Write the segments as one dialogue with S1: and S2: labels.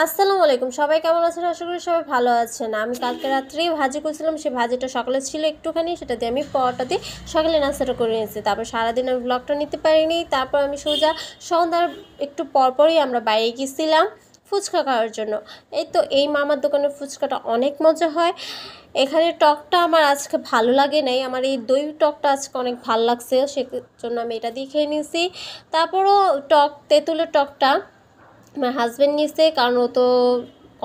S1: আসসালামু আলাইকুম সবাই কেমন আছেন আশা করি সবাই ভালো আছেন আমি কালকে রাত্রেই ভাজি করছিলাম সেই ভাজিটা সকালে ছিল একটুখানি সেটা দিয়ে আমি পরোটা দিয়ে সকালে নাস্তাটা করে নিয়েছি তারপর সারাদিন আমি ব্লগটা নিতে পারিনি তারপর আমি সোজা সন্ধ্যার একটু পরপরই আমরা বাইরে গেছিলাম ফুচকা খাওয়ার জন্য এই তো এই মামার দোকানের ফুচকাটা অনেক মজা হয় এখানে টকটা আমার আজকে ভালো লাগে নাই আমার এই দই টকটা আজকে অনেক ভালো লাগছে সে জন্য আমি এটা দিয়ে খেয়ে নিয়েছি তারপরও টক তেঁতুলের টকটা আমার হাজব্যান্ড নিয়েছে কারণ ও তো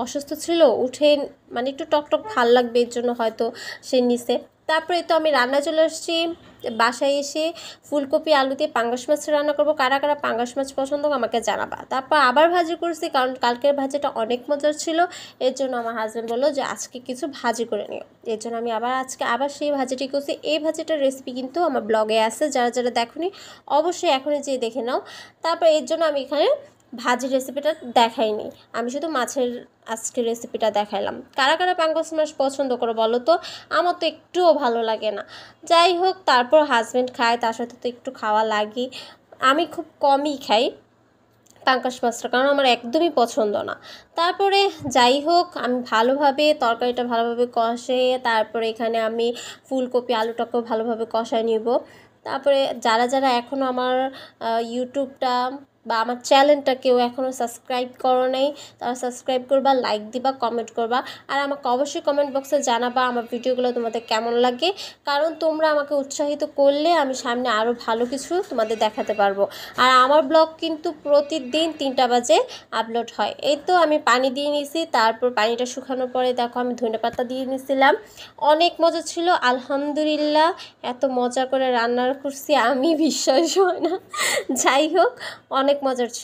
S1: অসুস্থ ছিল উঠে মানে একটু টকটক ভাল লাগবে এর জন্য হয়তো সে নিচে তারপরে তো আমি রান্না চলে আসছি বাসায় এসে ফুলকপি আলু দিয়ে পাঙ্গাস মাছ রান্না করবো কারা কারা পাঙ্গাস মাছ পছন্দ আমাকে জানাবা তারপর আবার ভাজি করেছি কারণ কালকের ভাজিটা অনেক মজার ছিল এর জন্য আমার হাজব্যান্ড বললো যে আজকে কিছু ভাজি করে নিও এর জন্য আমি আবার আজকে আবার সেই ভাজিটি করছি এই ভাজিটার রেসিপি কিন্তু আমার ব্লগে আছে যারা যারা দেখনি অবশ্যই এখনই যেয়ে দেখে নাও তারপর এর জন্য আমি এখানে ভাজির রেসিপিটা দেখাইনি আমি শুধু মাছের আজকে রেসিপিটা দেখাইলাম কারা কারা প্যাঙ্গস মাছ পছন্দ করো বলো তো আমার তো একটুও ভালো লাগে না যাই হোক তারপর হাজব্যান্ড খায় তার সাথে তো একটু খাওয়া লাগি আমি খুব কমই খাই পাঙ্কাশ মাছটা কারণ আমার একদমই পছন্দ না তারপরে যাই হোক আমি ভালোভাবে তরকারিটা ভালোভাবে কষে তারপরে এখানে আমি ফুলকপি আলুটাকেও ভালোভাবে কষায় নিব তারপরে যারা যারা এখনও আমার ইউটিউবটা বা আমার চ্যানেলটা কেউ এখনও সাবস্ক্রাইব করো নেই তারা সাবস্ক্রাইব করবা লাইক দিবা কমেন্ট করবা আর আমাকে অবশ্যই কমেন্ট বক্সে জানাবা আমার ভিডিওগুলো তোমাদের কেমন লাগে কারণ তোমরা আমাকে উৎসাহিত করলে আমি সামনে আরও ভালো কিছু তোমাদের দেখাতে পারবো আর আমার ব্লগ কিন্তু প্রতিদিন তিনটা বাজে আপলোড হয় এই তো আমি পানি দিয়ে নিয়েছি তারপর পানিটা শুকানোর পরে দেখো আমি ধনে পাতা দিয়ে নিয়েছিলাম অনেক মজা ছিল আলহামদুলিল্লাহ এত মজা করে রান্নার করছি আমি বিশ্বাস হয় না যাই হোক অনেক অনেক মজার ছিল